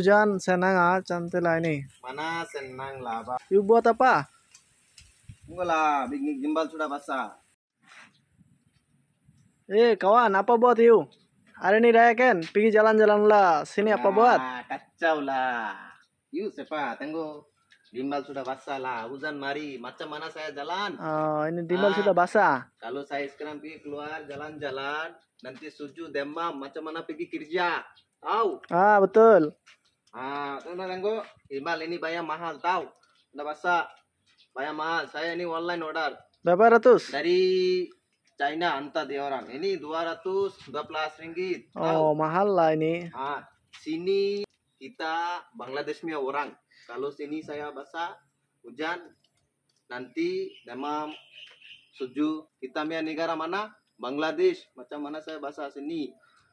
hujan senang ah cantik lah ini. Mana senang lah pak. Ibu buat apa? Enggak lah, bikin gimbal sudah basah. Eh kawan, apa buat yuk Hari ini raya kan, pergi jalan-jalan lah. Sini apa nah, buat? Kacau lah. Ibu siapa? tunggu Dimbal sudah basah lah, hujan mari. Macam mana saya jalan? Oh, ini dimbal ah, sudah basah. Kalau saya sekarang pergi keluar jalan-jalan, nanti suju demam. Macam mana pergi kerja? Tahu? Ah, betul. Ah, langgo Ibal ini bayar mahal tau, Udah basa bayar mahal. Saya ini online order. Berapa ratus? Dari China anta dia orang. Ini 212 ringgit. Tahu? Oh, mahal lah ini. Ah, sini kita Bangladesh punya orang. Kalau sini saya basa hujan nanti demam suju kita negara mana Bangladesh macam mana saya bahasa sini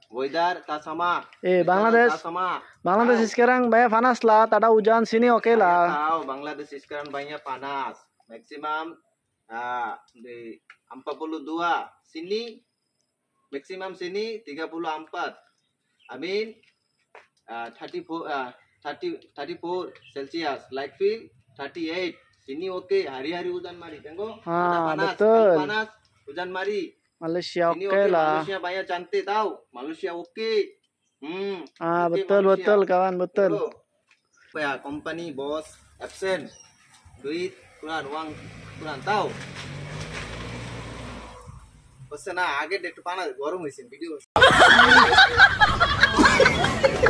Weather sama. Eh Bangladesh. sama. Bangladesh sekarang banyak panas lah, tak ada hujan sini oke okay lah. Tahu Bangladesh sekarang banyak panas. Maksimum uh, ah, di 42 sini maksimum sini 34. I mean uh, 34 uh, 30 34 Celsius like feel 38. Sini oke, okay. hari-hari hujan mari. Tengok. Ah, panas, betul. Panas, hujan mari. Malaysia oke okay lah. Malaysia banyak cantik tahu. Malaysia oke. Okay. Hmm. Ah okay, betul Malaysia. betul kawan betul. Apa ya company bos absen. Duit kurang uang kurang tahu. Pesan agak dek panas gorong isin video.